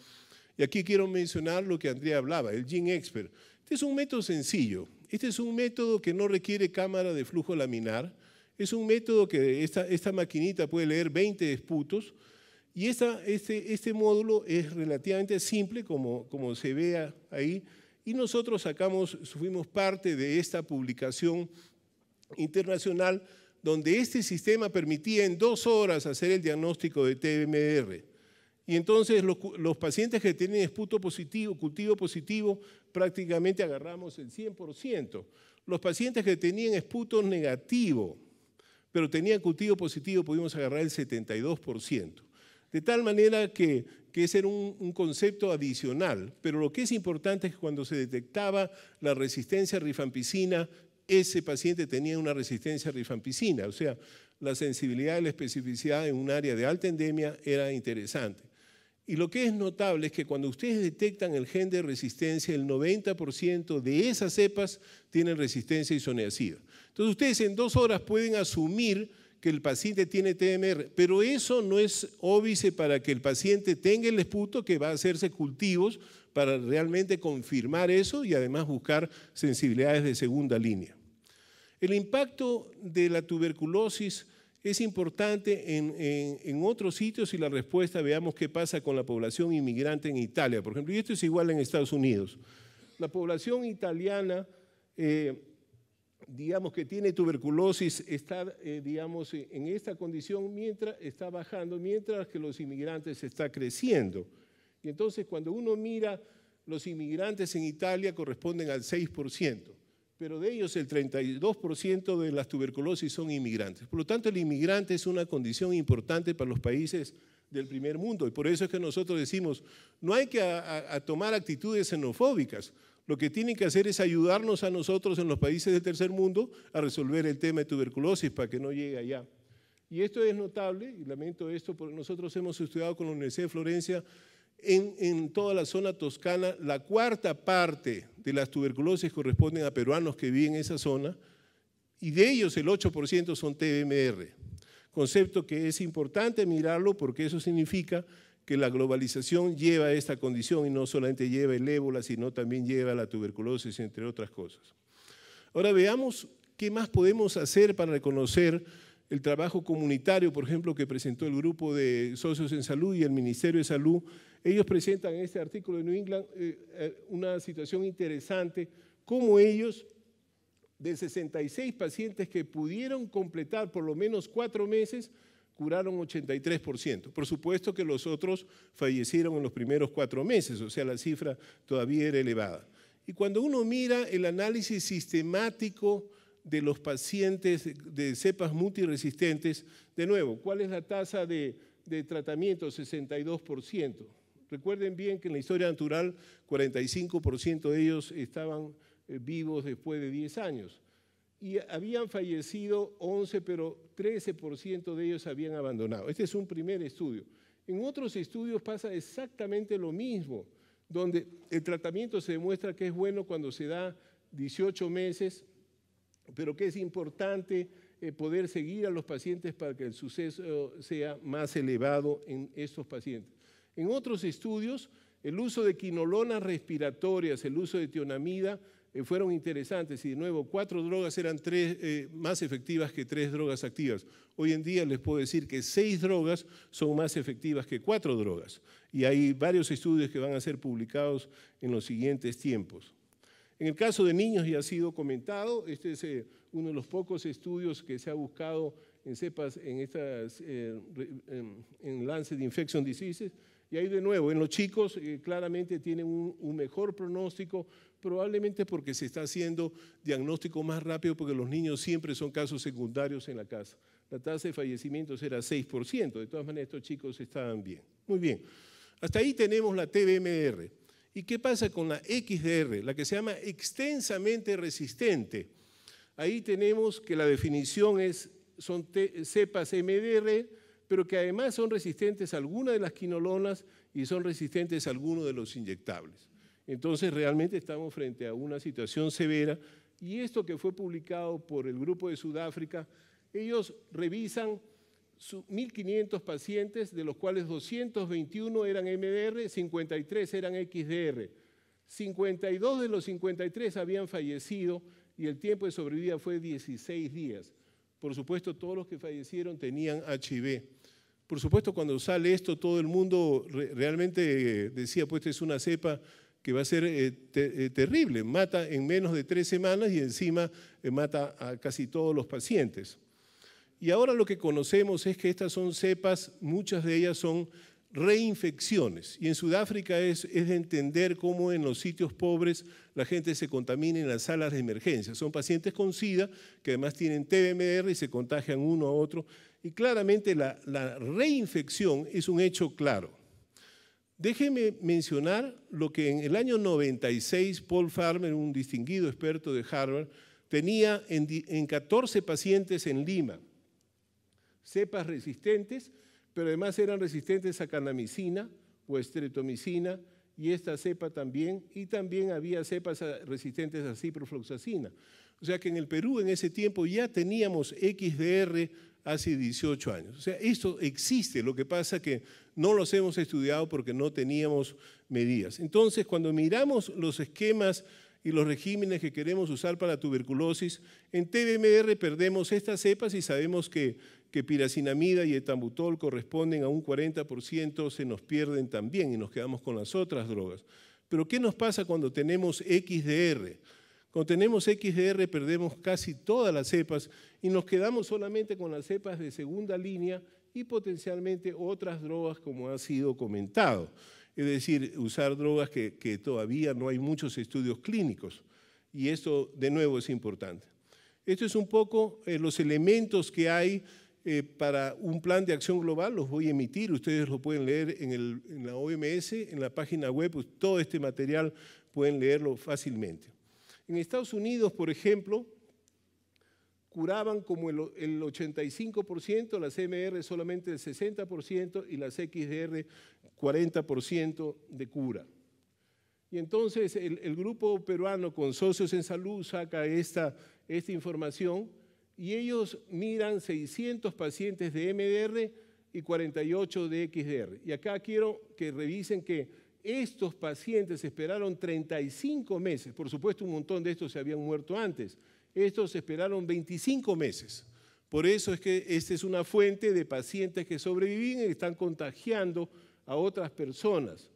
Y aquí quiero mencionar lo que Andrea hablaba, el Gene Expert. Este es un método sencillo, este es un método que no requiere cámara de flujo laminar, es un método que esta, esta maquinita puede leer 20 esputos y este, este módulo es relativamente simple, como, como se ve ahí, y nosotros sacamos, fuimos parte de esta publicación internacional donde este sistema permitía en dos horas hacer el diagnóstico de TMR. Y entonces los, pacientes que tenían esputo positivo, cultivo positivo, prácticamente agarramos el 100%. Los pacientes que tenían esputo negativo, pero tenían cultivo positivo, pudimos agarrar el 72%. De tal manera que, ese era un, un, concepto adicional, pero lo que es importante es que cuando se detectaba la resistencia a rifampicina, ese paciente tenía una resistencia a rifampicina, o sea, la sensibilidad y la especificidad en un área de alta endemia era interesante. Y lo que es notable es que cuando ustedes detectan el gen de resistencia, el 90% de esas cepas tienen resistencia a isoneacida. Entonces ustedes en dos horas pueden asumir que el paciente tiene TMR, pero eso no es óbice para que el paciente tenga el esputo que va a hacerse cultivos para realmente confirmar eso y además buscar sensibilidades de segunda línea. El impacto de la tuberculosis es importante en, otros sitios y la respuesta, veamos qué pasa con la población inmigrante en Italia, por ejemplo, y esto es igual en Estados Unidos. La población italiana eh, digamos, que tiene tuberculosis está, eh, digamos, eh, en esta condición mientras está bajando, mientras que los inmigrantes está creciendo. Y entonces cuando uno mira, los inmigrantes en Italia corresponden al 6%, pero de ellos el 32% de las tuberculosis son inmigrantes. Por lo tanto, el inmigrante es una condición importante para los países del primer mundo. Y por eso es que nosotros decimos, no hay que tomar actitudes xenofóbicas. Lo que tienen que hacer es ayudarnos a nosotros en los países del tercer mundo a resolver el tema de tuberculosis para que no llegue allá. Y esto es notable, y lamento esto, porque nosotros hemos estudiado con la Universidad de Florencia en, en, toda la zona toscana, la cuarta parte de las tuberculosis corresponden a peruanos que viven en esa zona, y de ellos el 8% son TBMR. Concepto que es importante mirarlo porque eso significa que la globalización lleva a esta condición y no solamente lleva el ébola, sino también lleva la tuberculosis, entre otras cosas. Ahora veamos qué más podemos hacer para reconocer el trabajo comunitario, por ejemplo, que presentó el grupo de socios en salud y el Ministerio de Salud. Ellos presentan en este artículo de New England eh, eh, una situación interesante, cómo ellos, de 66 pacientes que pudieron completar por lo menos cuatro meses, curaron 83%. Por supuesto que los otros fallecieron en los primeros cuatro meses, o sea, la cifra todavía era elevada. Y cuando uno mira el análisis sistemático de los pacientes de cepas multiresistentes, de nuevo, ¿cuál es la tasa de, tratamiento? 62%. Recuerden bien que en la historia natural 45% de ellos estaban eh, vivos después de 10 años y habían fallecido 11, pero 13% de ellos habían abandonado. Este es un primer estudio. En otros estudios pasa exactamente lo mismo, donde el tratamiento se demuestra que es bueno cuando se da 18 meses, pero que es importante eh, poder seguir a los pacientes para que el suceso sea más elevado en estos pacientes. En otros estudios, el uso de quinolonas respiratorias, el uso de tionamida, eh, fueron interesantes y de nuevo cuatro drogas eran tres, eh, más efectivas que tres drogas activas. Hoy en día les puedo decir que seis drogas son más efectivas que cuatro drogas y hay varios estudios que van a ser publicados en los siguientes tiempos. En el caso de niños ya ha sido comentado, este es eh, uno de los pocos estudios que se ha buscado en cepas en, estas, de em, en, Infection Diseases, y ahí de nuevo, en los chicos claramente tienen un, mejor pronóstico Probablemente porque se está haciendo diagnóstico más rápido porque los niños siempre son casos secundarios en la casa. La tasa de fallecimientos era 6%. De todas maneras, estos chicos estaban bien. Muy bien. Hasta ahí tenemos la TBMR. ¿Y qué pasa con la XDR, la que se llama extensamente resistente? Ahí tenemos que la definición es, son cepas MDR, pero que además son resistentes a algunas de las quinolonas y son resistentes a algunos de los inyectables. Entonces realmente estamos frente a una situación severa y esto que fue publicado por el grupo de Sudáfrica, ellos revisan 1.500 pacientes, de los cuales 221 eran MDR, 53 eran XDR. 52 de los 53 habían fallecido y el tiempo de sobrevida fue 16 días. Por supuesto, todos los que fallecieron tenían HIV. Por supuesto, cuando sale esto, todo el mundo realmente eh, decía, pues es una cepa que va a ser eh, eh, terrible. Mata en menos de tres semanas y encima eh, mata a casi todos los pacientes. Y ahora lo que conocemos es que estas son cepas, muchas de ellas son reinfecciones. Y en Sudáfrica es, de entender cómo en los sitios pobres la gente se contamina en las salas de emergencia. Son pacientes con SIDA que además tienen TBMR y se contagian uno a otro. Y claramente la reinfección es un hecho claro. Déjeme mencionar lo que en el año 96 Paul Farmer, un distinguido experto de Harvard, tenía en, 14 pacientes en Lima, cepas resistentes, pero además eran resistentes a canamicina o estretomicina y esta cepa también, y también había cepas resistentes a ciprofloxacina. O sea que en el Perú en ese tiempo ya teníamos XDR hace 18 años. O sea, esto existe, lo que pasa que no los hemos estudiado porque no teníamos medidas. Entonces, cuando miramos los esquemas y los regímenes que queremos usar para tuberculosis, en TBMR perdemos estas cepas y sabemos que, que piracinamida y etambutol corresponden a un 40%, se nos pierden también y nos quedamos con las otras drogas. Pero ¿qué nos pasa cuando tenemos XDR? Cuando tenemos XDR perdemos casi todas las cepas y nos quedamos solamente con las cepas de segunda línea y potencialmente otras drogas como ha sido comentado. Es decir, usar drogas que, todavía no hay muchos estudios clínicos. Y esto de nuevo es importante. Esto es un poco eh, los elementos que hay eh, para un plan de acción global, los voy a emitir, ustedes lo pueden leer en, la OMS, en la página web, todo este material pueden leerlo fácilmente. En Estados Unidos, por ejemplo, curaban como el, 85%, las MR solamente el 60% y las XDR 40% de cura. Y entonces el, grupo peruano con socios en salud saca esta, esta información y ellos miran 600 pacientes de MDR y 48 de XDR. Y acá quiero que revisen que estos pacientes esperaron 35 meses, por supuesto un montón de estos se habían muerto antes, estos esperaron 25 meses. Por eso es que esta es una fuente de pacientes que sobreviven y están contagiando a otras personas.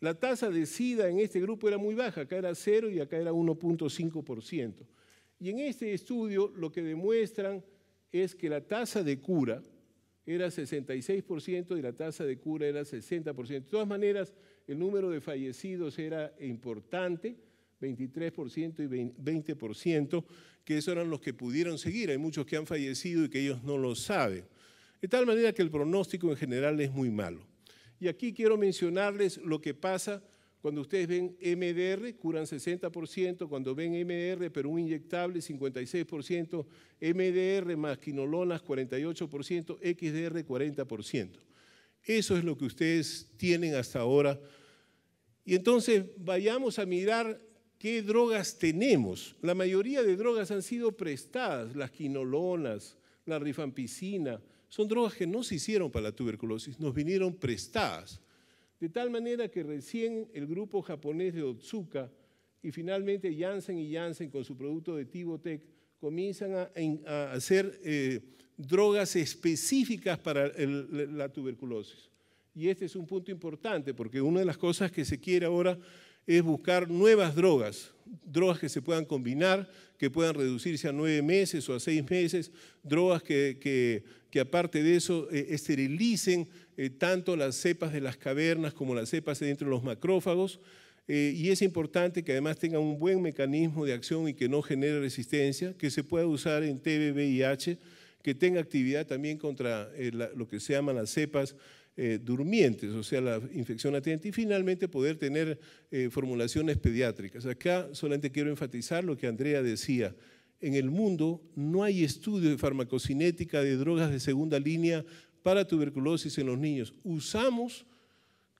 La tasa de SIDA en este grupo era muy baja, acá era 0 y acá era 1.5%. Y en este estudio lo que demuestran es que la tasa de cura era 66% y la tasa de cura era 60%. De todas maneras, el número de fallecidos era importante, 23% y 20%, que esos eran los que pudieron seguir. Hay muchos que han fallecido y que ellos no lo saben. De tal manera que el pronóstico en general es muy malo. Y aquí quiero mencionarles lo que pasa cuando ustedes ven MDR, curan 60%, cuando ven MDR, pero un inyectable, 56%, MDR más quinolonas, 48%, XDR, 40%. Eso es lo que ustedes tienen hasta ahora y entonces vayamos a mirar qué drogas tenemos. La mayoría de drogas han sido prestadas, las quinolonas, la rifampicina. Son drogas que no se hicieron para la tuberculosis, nos vinieron prestadas. De tal manera que recién el grupo japonés de Otsuka y finalmente Janssen y Janssen con su producto de Tibotec comienzan a, hacer eh, drogas específicas para la tuberculosis. Y este es un punto importante porque una de las cosas que se quiere ahora es buscar nuevas drogas, drogas que se puedan combinar, que puedan reducirse a nueve meses o a seis meses, drogas que, aparte de eso eh, esterilicen eh, tanto las cepas de las cavernas como las cepas dentro de los macrófagos. Eh, y es importante que además tenga un buen mecanismo de acción y que no genere resistencia, que se pueda usar en TB, VIH que tenga actividad también contra eh, lo que se llaman las cepas eh, durmientes, o sea, la infección latente, y finalmente poder tener eh, formulaciones pediátricas. Acá solamente quiero enfatizar lo que Andrea decía. En el mundo no hay estudio de farmacocinética de drogas de segunda línea para tuberculosis en los niños. Usamos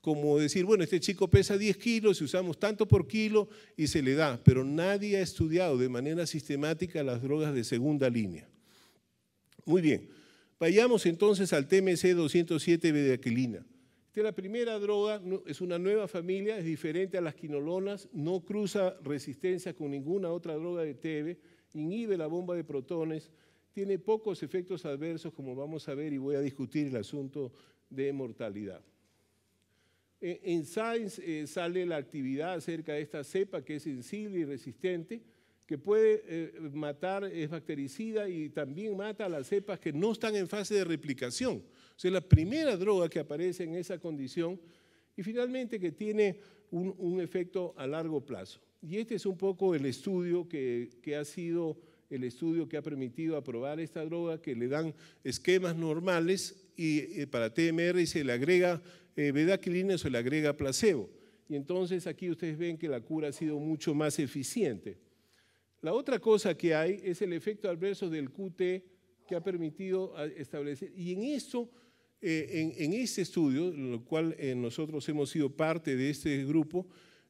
como decir, bueno, este chico pesa 10 kilos y usamos tanto por kilo y se le da, pero nadie ha estudiado de manera sistemática las drogas de segunda línea. Muy bien, vayamos entonces al TMC 207 bedaquilina. Esta es la primera droga, es una nueva familia, es diferente a las quinolonas, no cruza resistencia con ninguna otra droga de TB, inhibe la bomba de protones, tiene pocos efectos adversos, como vamos a ver, y voy a discutir el asunto de mortalidad. E, en Science eh, sale la actividad acerca de esta cepa que es sensible y resistente, que puede eh, matar, es bactericida y también mata a las cepas que no están en fase de replicación. O sea, la primera droga que aparece en esa condición y finalmente que tiene un, efecto a largo plazo. Y este es un poco el estudio que, ha sido el estudio que ha permitido aprobar esta droga, que le dan esquemas normales y eh, para TMR se le agrega o eh, se le agrega placebo. Y entonces aquí ustedes ven que la cura ha sido mucho más eficiente. La otra cosa que hay es el efecto adverso del QT que ha permitido ah, establecer, y en eso, estudio, eh, en, en, estudio, lo cual eh, nosotros hemos sido parte de este grupo,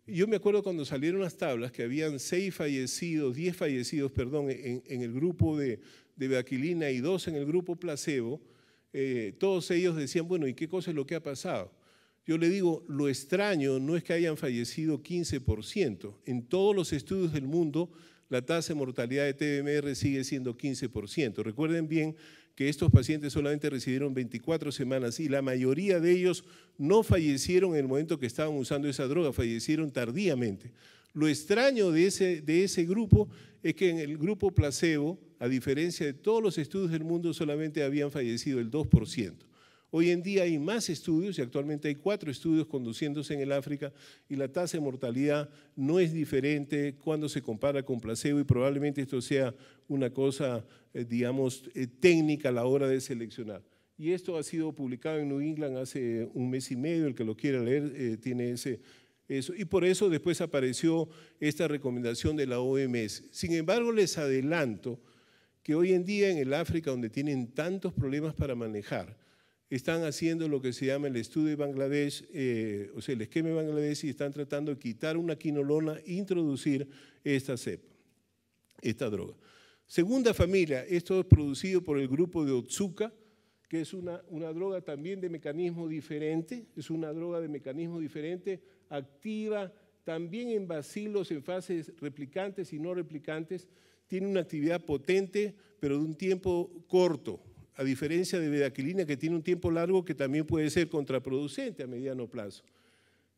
yo me acuerdo cuando salieron las tablas que habían seis fallecidos, diez fallecidos, perdón, en, el grupo de, de vaquilina y dos en el grupo placebo, eh, todos ellos decían, bueno, ¿y qué cosa es lo que ha pasado? Yo le digo, lo extraño no es que hayan fallecido 15%. En todos los estudios del mundo la tasa de mortalidad de TBMR sigue siendo 15%. Recuerden bien que estos pacientes solamente recibieron 24 semanas y la mayoría de ellos no fallecieron en el momento que estaban usando esa droga, fallecieron tardíamente. Lo extraño de ese, de ese grupo es que en el grupo placebo, a diferencia de todos los estudios del mundo, solamente habían fallecido el 2%. Hoy en día hay más estudios y actualmente hay cuatro estudios conduciéndose en el África y la tasa de mortalidad no es diferente cuando se compara con placebo y probablemente esto sea una cosa, eh, digamos, eh, técnica a la hora de seleccionar. Y esto ha sido publicado en New England hace un mes y medio, el que lo quiera leer eh, tiene ese, eso. Y por eso después apareció esta recomendación de la OMS. Sin embargo, les adelanto que hoy en día en el África, donde tienen tantos problemas para manejar, están haciendo lo que se llama el estudio de Bangladesh, eh, o sea, el esquema de Bangladesh, y están tratando de quitar una quinolona e introducir esta cepa, esta droga. Segunda familia, esto es producido por el grupo de Otsuka, que es una, una droga también de mecanismo diferente, es una droga de mecanismo diferente, activa también en bacilos en fases replicantes y no replicantes, tiene una actividad potente, pero de un tiempo corto, a diferencia de bedaquilina que tiene un tiempo largo que también puede ser contraproducente a mediano plazo.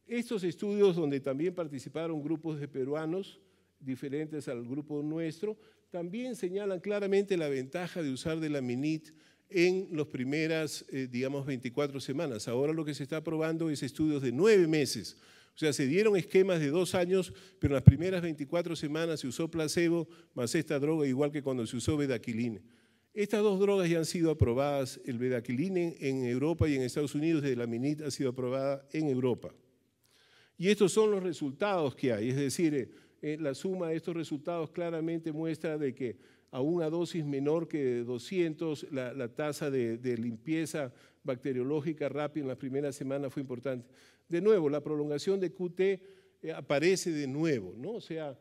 Estos estudios donde también participaron grupos de peruanos diferentes al grupo nuestro, también señalan claramente la ventaja de usar de la MINIT en las primeras, eh, digamos, 24 semanas. Ahora lo que se está probando es estudios de nueve meses. O sea, se dieron esquemas de dos años, pero en las primeras 24 semanas se usó placebo más esta droga, igual que cuando se usó bedaquilina. Estas dos drogas ya han sido aprobadas, el bedaquiline en Europa y en Estados Unidos, el la minit ha sido aprobada en Europa. Y estos son los resultados que hay, es decir, eh, eh, la suma de estos resultados claramente muestra de que a una dosis menor que 200, la, tasa de, limpieza bacteriológica rápida en las primeras semanas fue importante. De nuevo, la prolongación de QT eh, aparece de nuevo, ¿no? O sea,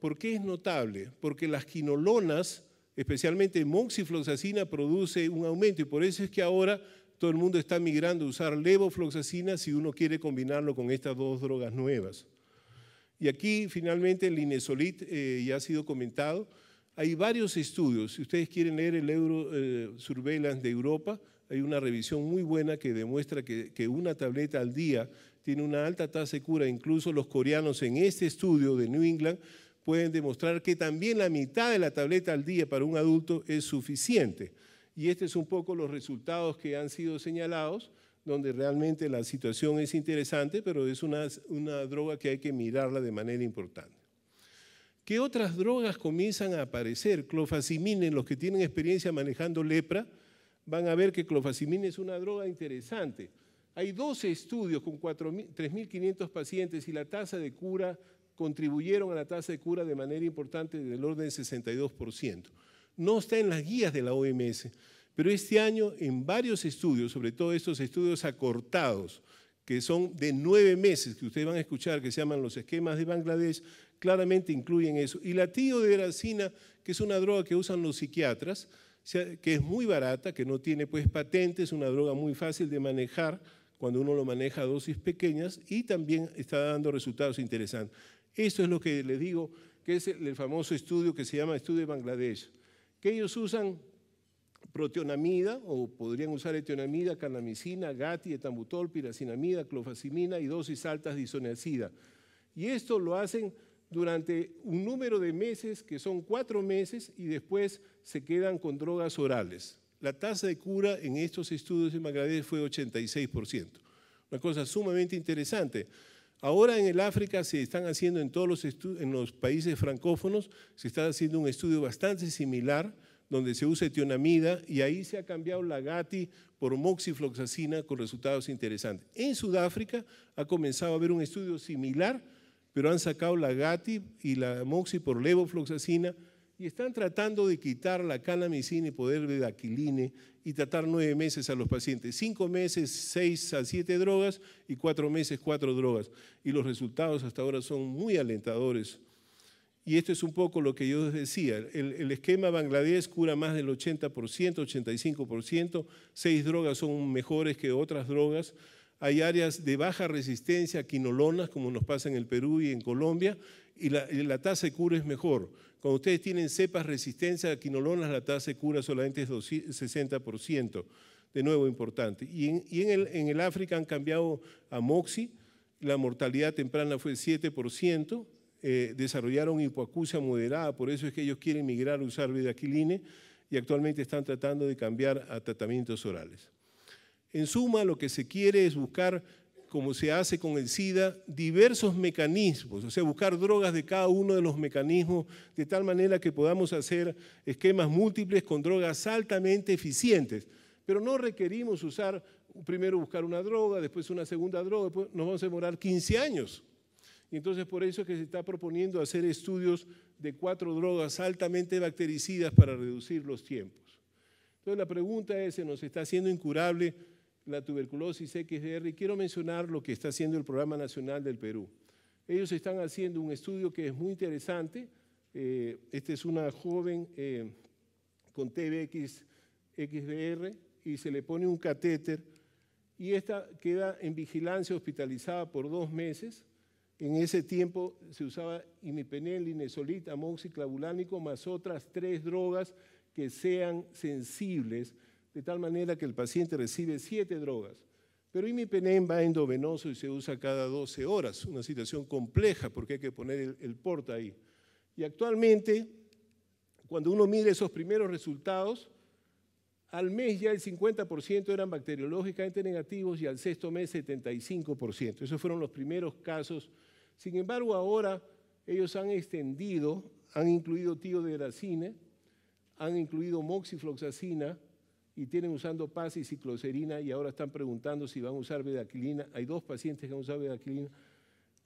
¿por qué es notable? Porque las quinolonas especialmente moxifloxacina, produce un aumento y por eso es que ahora todo el mundo está migrando a usar levofloxacina si uno quiere combinarlo con estas dos drogas nuevas. Y aquí finalmente el inesolit eh, ya ha sido comentado. Hay varios estudios, si ustedes quieren leer el Euro eh, de Europa, hay una revisión muy buena que demuestra que, que una tableta al día tiene una alta tasa de cura. Incluso los coreanos en este estudio de New England pueden demostrar que también la mitad de la tableta al día para un adulto es suficiente. Y este es un poco los resultados que han sido señalados, donde realmente la situación es interesante, pero es una, una droga que hay que mirarla de manera importante. ¿Qué otras drogas comienzan a aparecer? Clofazimina, los que tienen experiencia manejando lepra, van a ver que clofacimine es una droga interesante. Hay 12 estudios con 3.500 pacientes y la tasa de cura contribuyeron a la tasa de cura de manera importante del orden del 62%. No está en las guías de la OMS, pero este año en varios estudios, sobre todo estos estudios acortados, que son de nueve meses, que ustedes van a escuchar, que se llaman los esquemas de Bangladesh, claramente incluyen eso. Y la tioderacina, que es una droga que usan los psiquiatras, que es muy barata, que no tiene pues patentes es una droga muy fácil de manejar cuando uno lo maneja a dosis pequeñas y también está dando resultados interesantes. Esto es lo que les digo, que es el famoso estudio que se llama Estudio de Bangladesh, que ellos usan proteonamida, o podrían usar etionamida, canamicina, gati, etambutol, piracinamida, clofacimina y dosis altas de isoniazida. Y esto lo hacen durante un número de meses, que son cuatro meses, y después se quedan con drogas orales. La tasa de cura en estos estudios de Bangladesh fue 86%. Una cosa sumamente interesante, Ahora en el África se están haciendo en todos los, en los países francófonos, se está haciendo un estudio bastante similar donde se usa etionamida y ahí se ha cambiado la GATI por moxifloxacina con resultados interesantes. En Sudáfrica ha comenzado a haber un estudio similar, pero han sacado la GATI y la moxi por levofloxacina y están tratando de quitar la calamicina y poder de aquiline y tratar nueve meses a los pacientes. Cinco meses, seis a siete drogas y cuatro meses, cuatro drogas. Y los resultados hasta ahora son muy alentadores. Y esto es un poco lo que yo decía. El, esquema Bangladesh cura más del 80%, 85%. Seis drogas son mejores que otras drogas. Hay áreas de baja resistencia a quinolonas, como nos pasa en el Perú y en Colombia, y la, la tasa de cura es mejor cuando ustedes tienen cepas resistencia a quinolonas, la tasa de cura solamente es 60%. De nuevo, importante. Y en, el, África han cambiado a Moxi, la mortalidad temprana fue 7%, eh, desarrollaron hipoacusia moderada, por eso es que ellos quieren migrar a usar vidaquiline y actualmente están tratando de cambiar a tratamientos orales. En suma, lo que se quiere es buscar como se hace con el SIDA, diversos mecanismos, o sea, buscar drogas de cada uno de los mecanismos, de tal manera que podamos hacer esquemas múltiples con drogas altamente eficientes. Pero no requerimos usar, primero buscar una droga, después una segunda droga, después nos vamos a demorar 15 años. Y entonces por eso es que se está proponiendo hacer estudios de cuatro drogas altamente bactericidas para reducir los tiempos. Entonces la pregunta es, ¿se nos está haciendo incurable? la tuberculosis XDR, y quiero mencionar lo que está haciendo el Programa Nacional del Perú. Ellos están haciendo un estudio que es muy interesante. Eh, esta es una joven eh, con TBX XDR y se le pone un catéter y esta queda en vigilancia hospitalizada por dos meses. En ese tiempo se usaba imipenel, inesolita, amoxiclavulánico, más otras tres drogas que sean sensibles de tal manera que el paciente recibe siete drogas. Pero imipenem va endovenoso y se usa cada 12 horas, una situación compleja porque hay que poner el, porta ahí. Y actualmente, cuando uno mide esos primeros resultados, al mes ya el 50% eran bacteriológicamente negativos y al sexto mes 75%. Esos fueron los primeros casos. Sin embargo, ahora ellos han extendido, han incluido tioderacina, han incluido moxifloxacina, y tienen usando paz y cicloserina y ahora están preguntando si van a usar bedaquilina. Hay dos pacientes que han usado bedaquilina.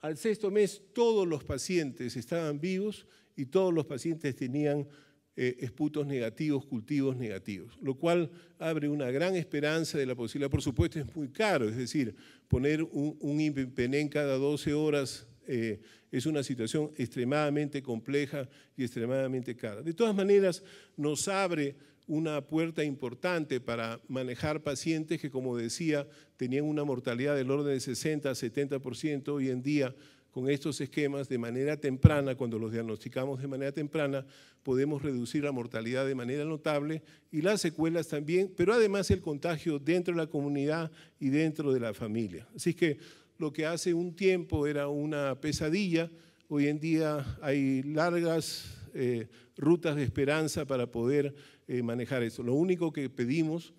Al sexto mes todos los pacientes estaban vivos y todos los pacientes tenían eh, esputos negativos, cultivos negativos, lo cual abre una gran esperanza de la posibilidad. Por supuesto es muy caro, es decir, poner un, un cada 12 horas eh, es una situación extremadamente compleja y extremadamente cara. De todas maneras, nos abre una puerta importante para manejar pacientes que, como decía, tenían una mortalidad del orden de 60 a 70%. Hoy en día, con estos esquemas, de manera temprana, cuando los diagnosticamos de manera temprana, podemos reducir la mortalidad de manera notable y las secuelas también, pero además el contagio dentro de la comunidad y dentro de la familia. Así que lo que hace un tiempo era una pesadilla, hoy en día hay largas eh, rutas de esperanza para poder eh, manejar eso. Lo único que pedimos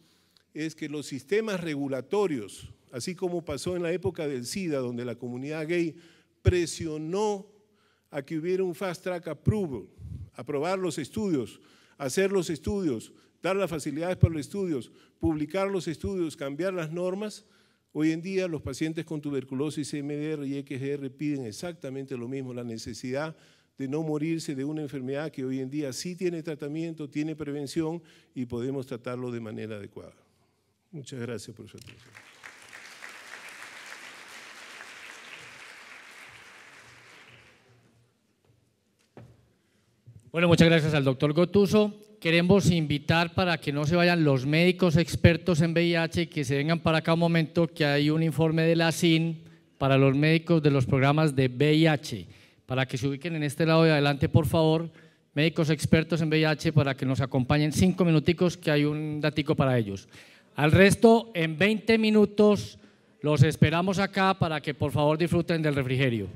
es que los sistemas regulatorios, así como pasó en la época del SIDA, donde la comunidad gay presionó a que hubiera un fast track approval, aprobar los estudios, hacer los estudios, dar las facilidades para los estudios, publicar los estudios, cambiar las normas, Hoy en día los pacientes con tuberculosis, MDR y XDR piden exactamente lo mismo, la necesidad de no morirse de una enfermedad que hoy en día sí tiene tratamiento, tiene prevención y podemos tratarlo de manera adecuada. Muchas gracias por su atención. Bueno, muchas gracias al doctor Gotuso. Queremos invitar para que no se vayan los médicos expertos en VIH que se vengan para acá un momento que hay un informe de la CIN para los médicos de los programas de VIH para que se ubiquen en este lado de adelante, por favor, médicos expertos en VIH, para que nos acompañen cinco minuticos, que hay un datico para ellos. Al resto, en 20 minutos los esperamos acá para que por favor disfruten del refrigerio.